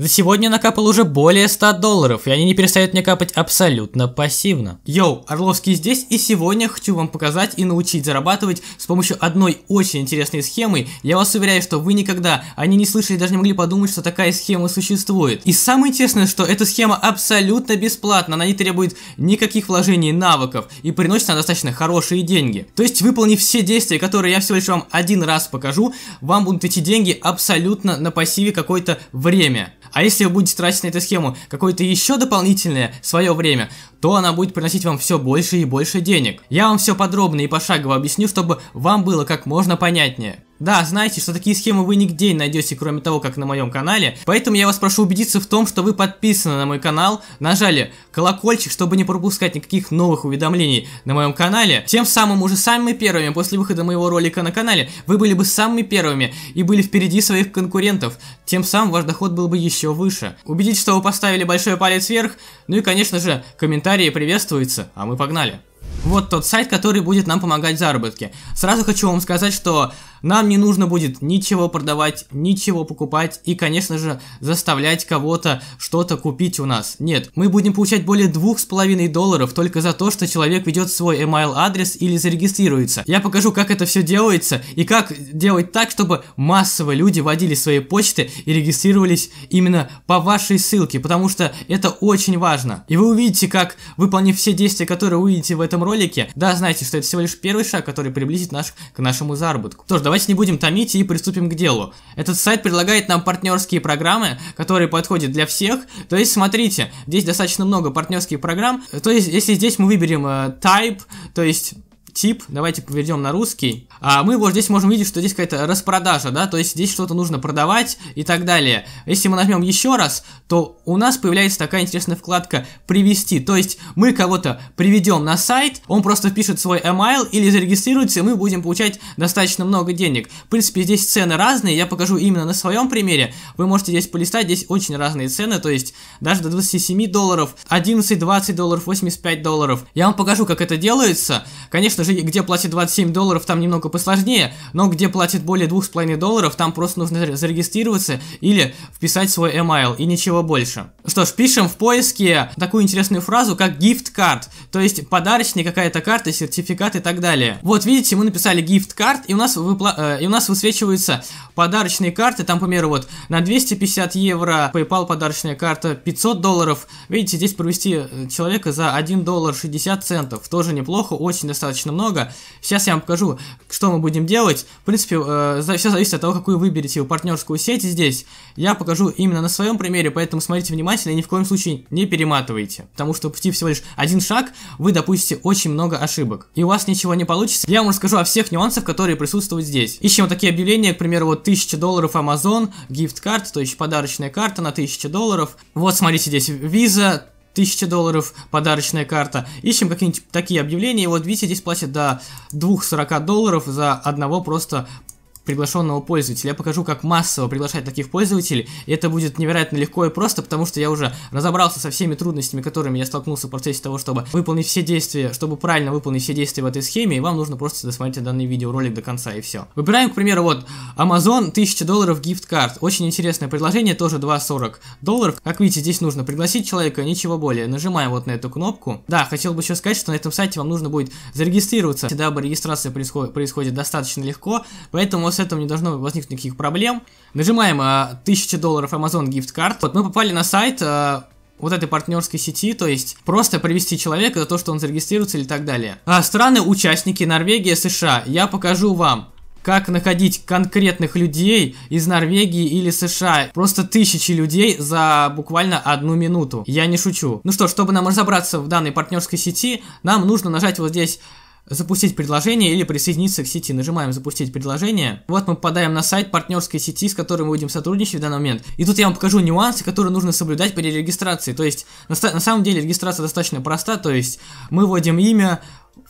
За сегодня накапал уже более 100 долларов, и они не перестают мне капать абсолютно пассивно. Йоу, Орловский здесь, и сегодня хочу вам показать и научить зарабатывать с помощью одной очень интересной схемы. Я вас уверяю, что вы никогда они не слышали, даже не могли подумать, что такая схема существует. И самое интересное, что эта схема абсолютно бесплатна, она не требует никаких вложений навыков, и приносит она достаточно хорошие деньги. То есть, выполнив все действия, которые я всего лишь вам один раз покажу, вам будут идти деньги абсолютно на пассиве какое-то время. А если вы будете тратить на эту схему какое-то еще дополнительное свое время, то она будет приносить вам все больше и больше денег. Я вам все подробно и пошагово объясню, чтобы вам было как можно понятнее. Да, знаете, что такие схемы вы нигде не найдете, кроме того, как на моем канале. Поэтому я вас прошу убедиться в том, что вы подписаны на мой канал, нажали колокольчик, чтобы не пропускать никаких новых уведомлений на моем канале. Тем самым уже самыми первыми после выхода моего ролика на канале вы были бы самыми первыми и были впереди своих конкурентов. Тем самым ваш доход был бы еще выше. Убедитесь, что вы поставили большой палец вверх, ну и, конечно же, комментарий комментарии приветствуются, а мы погнали. Вот тот сайт, который будет нам помогать в заработке. Сразу хочу вам сказать, что нам не нужно будет ничего продавать, ничего покупать и, конечно же, заставлять кого-то что-то купить у нас. Нет, мы будем получать более 2,5 долларов только за то, что человек ведет свой email адрес или зарегистрируется. Я покажу, как это все делается и как делать так, чтобы массово люди вводили свои почты и регистрировались именно по вашей ссылке, потому что это очень важно. И вы увидите, как, выполнив все действия, которые увидите в этом ролике, да, знаете, что это всего лишь первый шаг, который приблизит нас к нашему заработку. Тоже давайте не будем томить и приступим к делу. Этот сайт предлагает нам партнерские программы, которые подходят для всех. То есть, смотрите, здесь достаточно много партнерских программ. То есть, если здесь мы выберем э, type, то есть тип, давайте поведем на русский. А мы вот здесь можем видеть, что здесь какая-то распродажа, да, то есть здесь что-то нужно продавать и так далее. Если мы нажмем еще раз, то у нас появляется такая интересная вкладка «Привести», то есть мы кого-то приведем на сайт, он просто впишет свой email или зарегистрируется, и мы будем получать достаточно много денег. В принципе, здесь цены разные, я покажу именно на своем примере. Вы можете здесь полистать, здесь очень разные цены, то есть даже до 27 долларов, 11, 20 долларов, 85 долларов. Я вам покажу, как это делается. Конечно, Конечно же, где платит 27 долларов, там немного посложнее, но где платит более 2,5 долларов, там просто нужно зарегистрироваться или вписать свой email и ничего больше. Что ж, пишем в поиске такую интересную фразу, как gift card, то есть подарочная какая-то карта, сертификат и так далее. Вот видите, мы написали gift card, и у нас, выпла э, и у нас высвечиваются подарочные карты, там, к примеру, вот на 250 евро PayPal подарочная карта 500 долларов. Видите, здесь провести э, человека за 1 доллар 60 центов, тоже неплохо, очень достаточно достаточно много. Сейчас я вам покажу, что мы будем делать. В принципе, э, все зависит от того, какую выберете партнерскую сеть здесь. Я покажу именно на своем примере, поэтому смотрите внимательно и ни в коем случае не перематывайте. Потому что пути всего лишь один шаг, вы допустите очень много ошибок. И у вас ничего не получится. Я вам расскажу о всех нюансах, которые присутствуют здесь. Ищем вот такие объявления, к примеру, вот 1000 долларов Amazon, gift card, то есть подарочная карта на 1000 долларов. Вот, смотрите, здесь Visa, 1000 долларов подарочная карта. Ищем какие-нибудь такие объявления. И вот видите, здесь платят до 240 долларов за одного просто приглашенного пользователя. Я покажу, как массово приглашать таких пользователей. И это будет невероятно легко и просто, потому что я уже разобрался со всеми трудностями, которыми я столкнулся в процессе того, чтобы выполнить все действия, чтобы правильно выполнить все действия в этой схеме, и вам нужно просто досмотреть данный видеоролик до конца, и все. Выбираем, к примеру, вот Amazon 1000 долларов gift card. Очень интересное предложение, тоже 2,40 долларов. Как видите, здесь нужно пригласить человека, ничего более. Нажимаем вот на эту кнопку. Да, хотел бы еще сказать, что на этом сайте вам нужно будет зарегистрироваться. Да, регистрация происход происходит достаточно легко, поэтому с этого не должно возникнуть никаких проблем. Нажимаем э, 1000 долларов Amazon Gift Card. Вот мы попали на сайт э, вот этой партнерской сети, то есть просто привести человека за то, что он зарегистрируется или так далее. А страны участники Норвегия, США. Я покажу вам как находить конкретных людей из Норвегии или США. Просто тысячи людей за буквально одну минуту. Я не шучу. Ну что, чтобы нам разобраться в данной партнерской сети, нам нужно нажать вот здесь запустить предложение или присоединиться к сети. Нажимаем запустить предложение. Вот мы попадаем на сайт партнерской сети, с которой мы будем сотрудничать в данный момент. И тут я вам покажу нюансы, которые нужно соблюдать при регистрации. То есть, на, на самом деле регистрация достаточно проста, то есть мы вводим имя,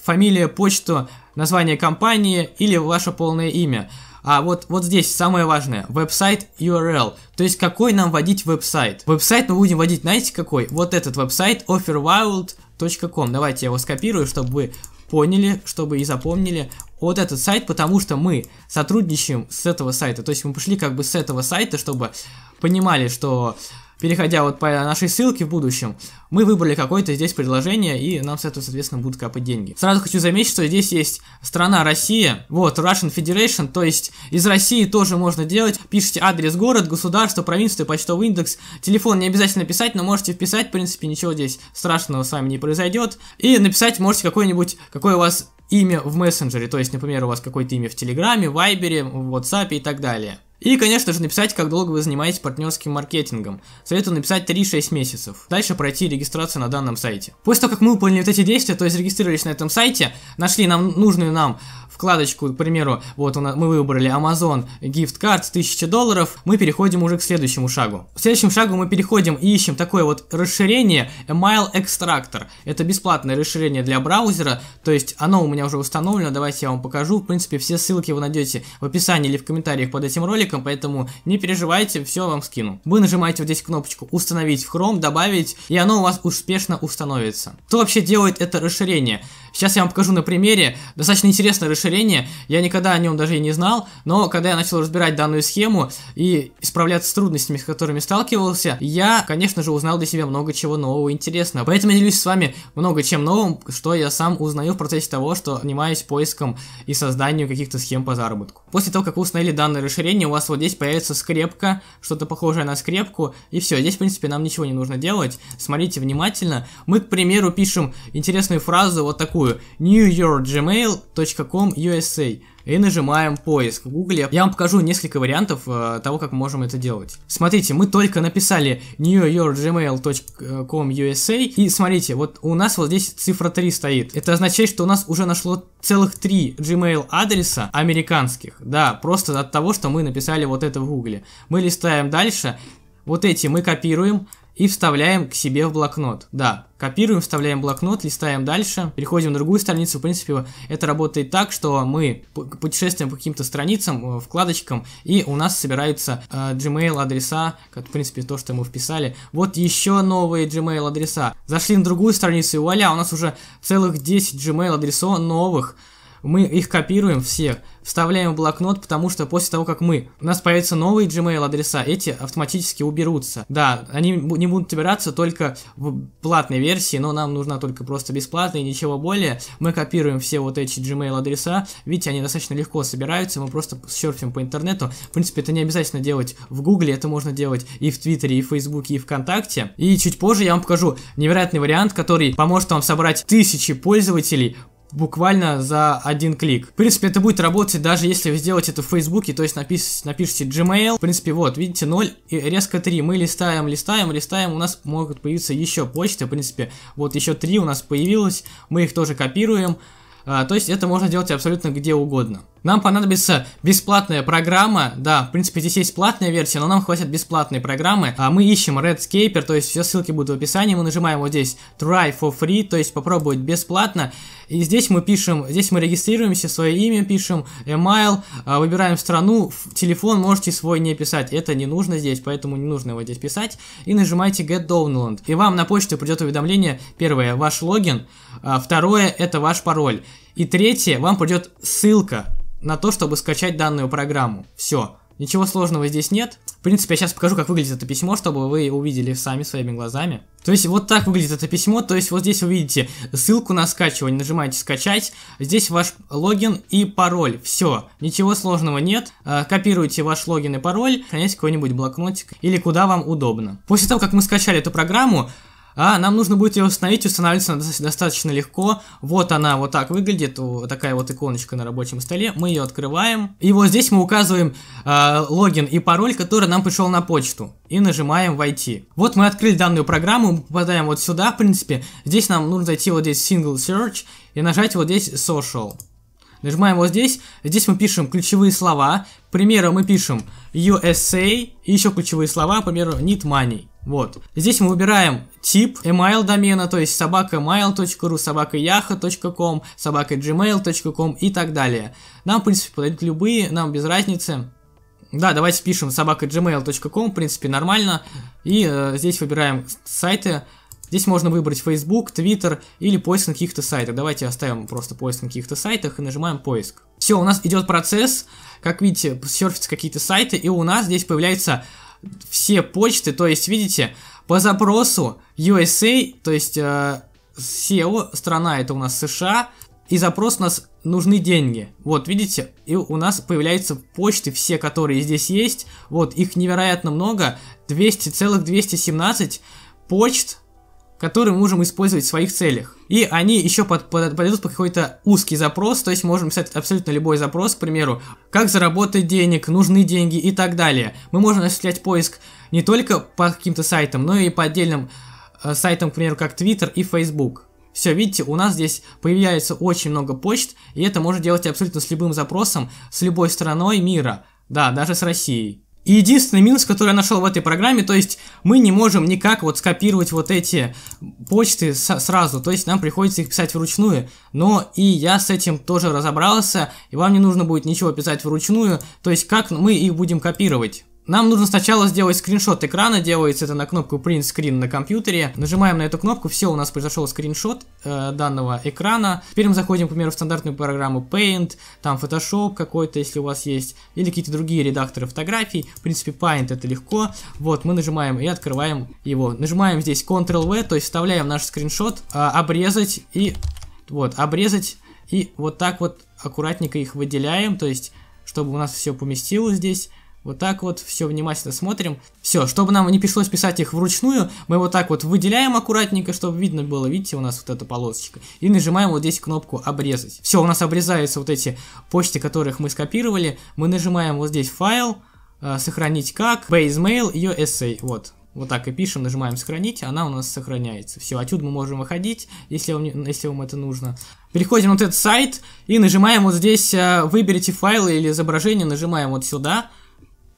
фамилия, почту, название компании или ваше полное имя. А вот, вот здесь самое важное, веб-сайт URL, то есть какой нам вводить веб-сайт. Веб-сайт мы будем вводить, знаете какой? Вот этот веб-сайт offerwild.com. Давайте я его скопирую, чтобы вы поняли, чтобы и запомнили вот этот сайт, потому что мы сотрудничаем с этого сайта. То есть мы пошли как бы с этого сайта, чтобы понимали, что переходя вот по нашей ссылке в будущем, мы выбрали какое-то здесь предложение, и нам с этого, соответственно, будут капать деньги. Сразу хочу заметить, что здесь есть страна Россия, вот, Russian Federation, то есть из России тоже можно делать. Пишите адрес, город, государство, провинцию, почтовый индекс, телефон не обязательно писать, но можете вписать, в принципе, ничего здесь страшного с вами не произойдет. И написать можете какой-нибудь, какое у вас имя в мессенджере, то есть, например, у вас какое-то имя в Телеграме, в Вайбере, в WhatsApp и так далее. И, конечно же, написать, как долго вы занимаетесь партнерским маркетингом. Советую написать 3-6 месяцев. Дальше пройти регистрацию на данном сайте. После того, как мы выполнили вот эти действия, то есть регистрировались на этом сайте, нашли нам нужную нам вкладочку, к примеру, вот у нас, мы выбрали Amazon Gift Card 1000 долларов, мы переходим уже к следующему шагу. Следующим шагом мы переходим и ищем такое вот расширение Email Extractor. Это бесплатное расширение для браузера, то есть оно у меня уже установлено, давайте я вам покажу. В принципе, все ссылки вы найдете в описании или в комментариях под этим роликом человеком, поэтому не переживайте, все вам скину. Вы нажимаете вот здесь кнопочку «Установить в Chrome», «Добавить», и оно у вас успешно установится. Кто вообще делает это расширение? Сейчас я вам покажу на примере. Достаточно интересное расширение. Я никогда о нем даже и не знал, но когда я начал разбирать данную схему и справляться с трудностями, с которыми сталкивался, я, конечно же, узнал для себя много чего нового интересного. Поэтому я делюсь с вами много чем новым, что я сам узнаю в процессе того, что занимаюсь поиском и созданием каких-то схем по заработку. После того, как вы установили данное расширение, у вас вот здесь появится скрепка, что-то похожее на скрепку, и все. Здесь, в принципе, нам ничего не нужно делать. Смотрите внимательно. Мы, к примеру, пишем интересную фразу вот такую такую newyourgmail.com USA и нажимаем поиск в гугле. Я вам покажу несколько вариантов э, того, как можем это делать. Смотрите, мы только написали newyourgmail.com USA и смотрите, вот у нас вот здесь цифра 3 стоит. Это означает, что у нас уже нашло целых 3 Gmail адреса американских. Да, просто от того, что мы написали вот это в гугле. Мы листаем дальше, вот эти мы копируем, и вставляем к себе в блокнот. Да, копируем, вставляем блокнот, листаем дальше, переходим на другую страницу. В принципе, это работает так, что мы путешествуем по каким-то страницам, э, вкладочкам, и у нас собираются э, Gmail адреса, как, в принципе, то, что мы вписали. Вот еще новые Gmail адреса. Зашли на другую страницу, и вуаля, у нас уже целых 10 Gmail адресов новых мы их копируем все, вставляем в блокнот, потому что после того, как мы, у нас появятся новые Gmail адреса, эти автоматически уберутся. Да, они не будут убираться только в платной версии, но нам нужна только просто бесплатная, ничего более. Мы копируем все вот эти Gmail адреса, видите, они достаточно легко собираются, мы просто серфим по интернету. В принципе, это не обязательно делать в Гугле, это можно делать и в Твиттере, и в Фейсбуке, и ВКонтакте. И чуть позже я вам покажу невероятный вариант, который поможет вам собрать тысячи пользователей буквально за один клик. В принципе, это будет работать даже если вы сделаете это в Фейсбуке, то есть напиш, напишите Gmail. В принципе, вот, видите, 0 и резко 3. Мы листаем, листаем, листаем, у нас могут появиться еще почты, в принципе, вот еще 3 у нас появилось, мы их тоже копируем. А, то есть это можно делать абсолютно где угодно. Нам понадобится бесплатная программа, да, в принципе, здесь есть платная версия, но нам хватит бесплатной программы. А мы ищем Redscaper, то есть все ссылки будут в описании, мы нажимаем вот здесь Try for free, то есть попробовать бесплатно. И здесь мы пишем, здесь мы регистрируемся, свое имя пишем, email, а, выбираем страну, телефон можете свой не писать, это не нужно здесь, поэтому не нужно его здесь писать. И нажимаете Get Download, и вам на почту придет уведомление, первое, ваш логин, а, второе, это ваш пароль. И третье, вам придет ссылка на то, чтобы скачать данную программу. Все. Ничего сложного здесь нет. В принципе, я сейчас покажу, как выглядит это письмо, чтобы вы увидели сами своими глазами. То есть, вот так выглядит это письмо. То есть, вот здесь вы видите ссылку на скачивание. Нажимаете «Скачать». Здесь ваш логин и пароль. Все. Ничего сложного нет. Э, копируйте ваш логин и пароль. Храняйте какой-нибудь блокнотик или куда вам удобно. После того, как мы скачали эту программу, а, нам нужно будет ее установить, Устанавливаться достаточно легко. Вот она вот так выглядит, вот такая вот иконочка на рабочем столе. Мы ее открываем. И вот здесь мы указываем э, логин и пароль, который нам пришел на почту. И нажимаем «Войти». Вот мы открыли данную программу, попадаем вот сюда, в принципе. Здесь нам нужно зайти вот здесь «Single Search» и нажать вот здесь «Social». Нажимаем вот здесь. Здесь мы пишем ключевые слова. К примеру, мы пишем USA и еще ключевые слова, к примеру, need money. Вот. Здесь мы выбираем тип email домена, то есть собака mail.ru, собака yaha.com, собака gmail.com и так далее. Нам, в принципе, подойдут любые, нам без разницы. Да, давайте пишем собака gmail.com, в принципе, нормально. И э, здесь выбираем сайты, Здесь можно выбрать Facebook, Twitter или поиск на каких-то сайтах. Давайте оставим просто поиск на каких-то сайтах и нажимаем поиск. Все, у нас идет процесс. Как видите, серфятся какие-то сайты, и у нас здесь появляются все почты. То есть, видите, по запросу USA, то есть э, SEO, страна это у нас США, и запрос у нас нужны деньги. Вот, видите, и у нас появляются почты все, которые здесь есть. Вот, их невероятно много. целых 200,217 почт которые мы можем использовать в своих целях. И они еще под, под, подойдут под какой-то узкий запрос, то есть можем писать абсолютно любой запрос, к примеру, как заработать денег, нужны деньги и так далее. Мы можем осуществлять поиск не только по каким-то сайтам, но и по отдельным э, сайтам, к примеру, как Twitter и Facebook. Все, видите, у нас здесь появляется очень много почт, и это можно делать абсолютно с любым запросом, с любой страной мира, да, даже с Россией. И единственный минус, который я нашел в этой программе, то есть мы не можем никак вот скопировать вот эти почты сразу, то есть нам приходится их писать вручную. Но и я с этим тоже разобрался, и вам не нужно будет ничего писать вручную, то есть как мы их будем копировать. Нам нужно сначала сделать скриншот экрана, делается это на кнопку Print Screen на компьютере. Нажимаем на эту кнопку, все, у нас произошел скриншот э, данного экрана. Теперь мы заходим, к примеру, в стандартную программу Paint, там Photoshop какой-то, если у вас есть, или какие-то другие редакторы фотографий. В принципе, Paint это легко. Вот, мы нажимаем и открываем его. Нажимаем здесь Ctrl-V, то есть вставляем наш скриншот, э, обрезать и... Вот, обрезать и вот так вот аккуратненько их выделяем, то есть, чтобы у нас все поместилось здесь вот так вот все внимательно смотрим. Все, чтобы нам не пришлось писать их вручную, мы вот так вот выделяем аккуратненько, чтобы видно было, видите, у нас вот эта полосочка. И нажимаем вот здесь кнопку «Обрезать». Все, у нас обрезаются вот эти почты, которых мы скопировали. Мы нажимаем вот здесь «Файл», э, «Сохранить как», Base Mail ее «Essay». Вот, вот так и пишем, нажимаем сохранить, она у нас сохраняется. Все, отсюда мы можем выходить, если вам, если вам это нужно. Переходим на вот этот сайт и нажимаем вот здесь, э, выберите файлы или изображение, нажимаем вот сюда,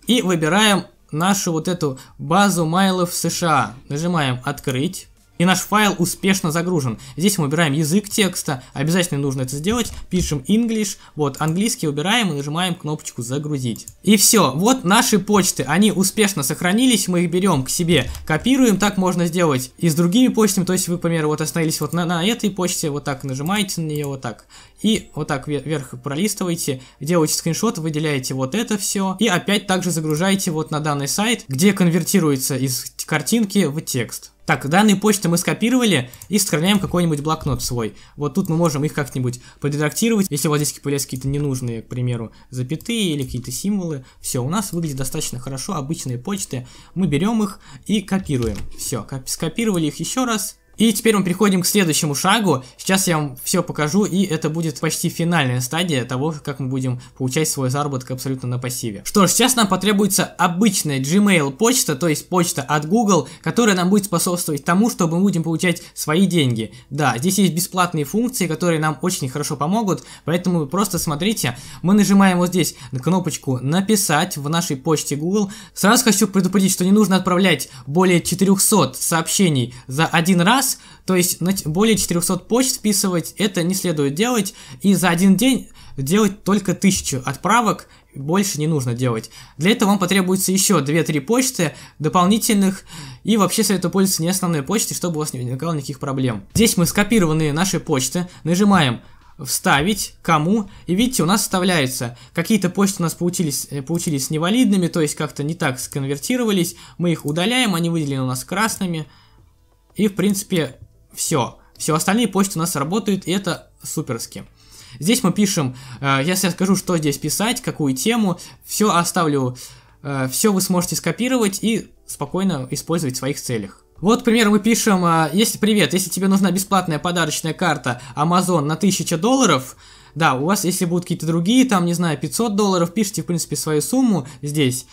и выбираем нашу вот эту базу майлов США. Нажимаем «Открыть». И наш файл успешно загружен. Здесь мы выбираем язык текста, обязательно нужно это сделать, пишем English, вот, английский убираем и нажимаем кнопочку «Загрузить». И все, вот наши почты, они успешно сохранились, мы их берем к себе, копируем, так можно сделать и с другими почтами, то есть вы, к примеру, вот остановились вот на, на этой почте, вот так нажимаете на нее, вот так, и вот так вверх пролистываете, делаете скриншот, выделяете вот это все, и опять также загружаете вот на данный сайт, где конвертируется из картинки в текст. Так, данные почты мы скопировали и сохраняем какой-нибудь блокнот свой. Вот тут мы можем их как-нибудь подредактировать, если вот здесь появляются какие-то ненужные, к примеру, запятые или какие-то символы. Все, у нас выглядит достаточно хорошо, обычные почты. Мы берем их и копируем. Все, скопировали их еще раз, и теперь мы переходим к следующему шагу. Сейчас я вам все покажу, и это будет почти финальная стадия того, как мы будем получать свой заработок абсолютно на пассиве. Что ж, сейчас нам потребуется обычная Gmail почта, то есть почта от Google, которая нам будет способствовать тому, чтобы мы будем получать свои деньги. Да, здесь есть бесплатные функции, которые нам очень хорошо помогут, поэтому просто смотрите. Мы нажимаем вот здесь на кнопочку «Написать» в нашей почте Google. Сразу хочу предупредить, что не нужно отправлять более 400 сообщений за один раз, раз, то есть более 400 почт вписывать это не следует делать, и за один день делать только 1000 отправок, больше не нужно делать. Для этого вам потребуется еще 2-3 почты дополнительных, и вообще советую пользоваться не основной почтой, чтобы у вас не возникало никаких проблем. Здесь мы скопированные наши почты, нажимаем вставить, кому, и видите, у нас вставляется. Какие-то почты у нас получились, э, получились невалидными, то есть как-то не так сконвертировались, мы их удаляем, они выделены у нас красными, и, в принципе, все. Все остальные почты у нас работают, и это суперски. Здесь мы пишем, если э, я скажу, что здесь писать, какую тему, все оставлю, э, все вы сможете скопировать и спокойно использовать в своих целях. Вот, к примеру, мы пишем, э, если привет, если тебе нужна бесплатная подарочная карта Amazon на 1000 долларов, да, у вас, если будут какие-то другие, там, не знаю, 500 долларов, пишите, в принципе, свою сумму здесь,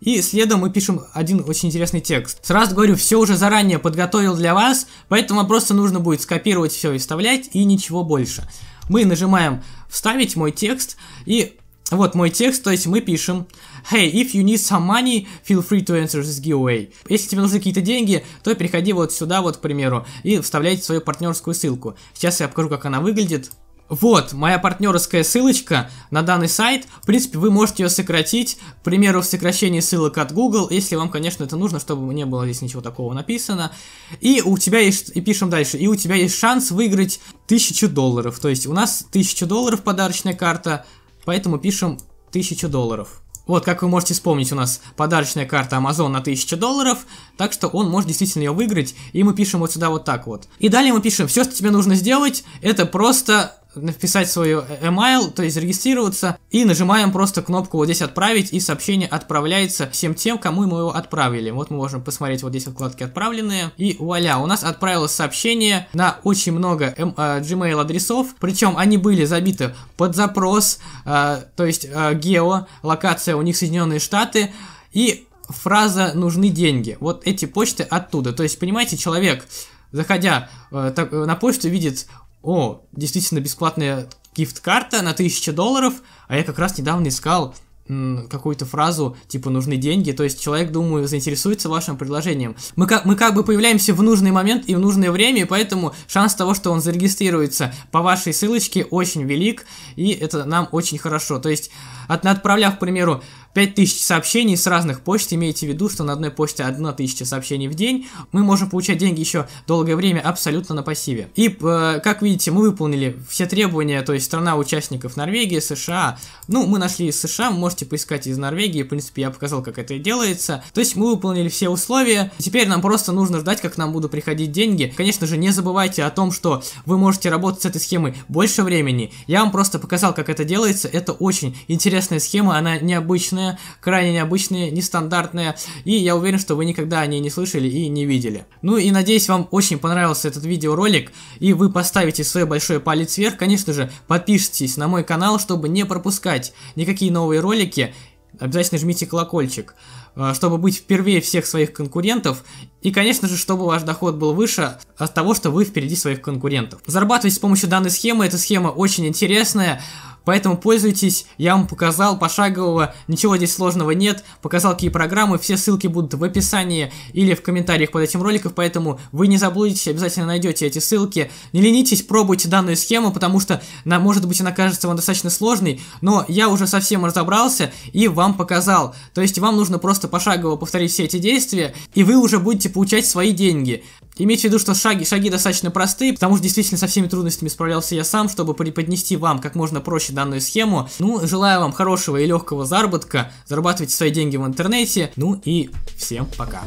и следом мы пишем один очень интересный текст. Сразу говорю, все уже заранее подготовил для вас, поэтому просто нужно будет скопировать все и вставлять, и ничего больше. Мы нажимаем «Вставить мой текст», и вот мой текст, то есть мы пишем Hey, if you need some money, feel free to answer this giveaway. Если тебе нужны какие-то деньги, то приходи вот сюда вот, к примеру, и вставляйте свою партнерскую ссылку. Сейчас я покажу, как она выглядит. Вот, моя партнерская ссылочка на данный сайт. В принципе, вы можете ее сократить, к примеру, в сокращении ссылок от Google, если вам, конечно, это нужно, чтобы не было здесь ничего такого написано. И у тебя есть, и пишем дальше, и у тебя есть шанс выиграть 1000 долларов. То есть у нас 1000 долларов подарочная карта, поэтому пишем 1000 долларов. Вот, как вы можете вспомнить, у нас подарочная карта Amazon на 1000 долларов, так что он может действительно ее выиграть, и мы пишем вот сюда вот так вот. И далее мы пишем, все, что тебе нужно сделать, это просто написать свою email, то есть регистрироваться, и нажимаем просто кнопку вот здесь «Отправить», и сообщение отправляется всем тем, кому мы его отправили. Вот мы можем посмотреть вот здесь вкладки «Отправленные», и вуаля, у нас отправилось сообщение на очень много эм, э, Gmail адресов, причем они были забиты под запрос, э, то есть э, гео, локация у них Соединенные Штаты, и фраза «нужны деньги». Вот эти почты оттуда. То есть, понимаете, человек заходя на почту, видит о, действительно бесплатная гифт-карта на 1000 долларов, а я как раз недавно искал какую-то фразу, типа, нужны деньги, то есть человек, думаю, заинтересуется вашим предложением. Мы как, мы как бы появляемся в нужный момент и в нужное время, и поэтому шанс того, что он зарегистрируется по вашей ссылочке, очень велик, и это нам очень хорошо. То есть от, отправляв, к примеру, 5000 сообщений с разных почт, имейте в виду, что на одной почте 1000 сообщений в день, мы можем получать деньги еще долгое время абсолютно на пассиве. И, э, как видите, мы выполнили все требования, то есть страна участников Норвегия, США, ну, мы нашли из США, можете поискать из Норвегии, в принципе, я показал, как это делается. То есть мы выполнили все условия, теперь нам просто нужно ждать, как нам будут приходить деньги. Конечно же, не забывайте о том, что вы можете работать с этой схемой больше времени. Я вам просто показал, как это делается, это очень интересно интересная схема, она необычная, крайне необычная, нестандартная, и я уверен, что вы никогда о ней не слышали и не видели. Ну и надеюсь, вам очень понравился этот видеоролик, и вы поставите свой большой палец вверх, конечно же, подпишитесь на мой канал, чтобы не пропускать никакие новые ролики, обязательно жмите колокольчик, э, чтобы быть впервые всех своих конкурентов. И, конечно же, чтобы ваш доход был выше от того, что вы впереди своих конкурентов. Зарабатывайте с помощью данной схемы. Эта схема очень интересная. Поэтому пользуйтесь, я вам показал пошагово, ничего здесь сложного нет, показал какие программы, все ссылки будут в описании или в комментариях под этим роликом, поэтому вы не заблудитесь, обязательно найдете эти ссылки. Не ленитесь, пробуйте данную схему, потому что, на, может быть, она кажется вам достаточно сложной, но я уже совсем разобрался и вам показал. То есть вам нужно просто пошагово повторить все эти действия, и вы уже будете получать свои деньги. Имейте в виду, что шаги, шаги достаточно простые, потому что действительно со всеми трудностями справлялся я сам, чтобы преподнести вам как можно проще данную схему. Ну, желаю вам хорошего и легкого заработка, зарабатывайте свои деньги в интернете, ну и всем пока.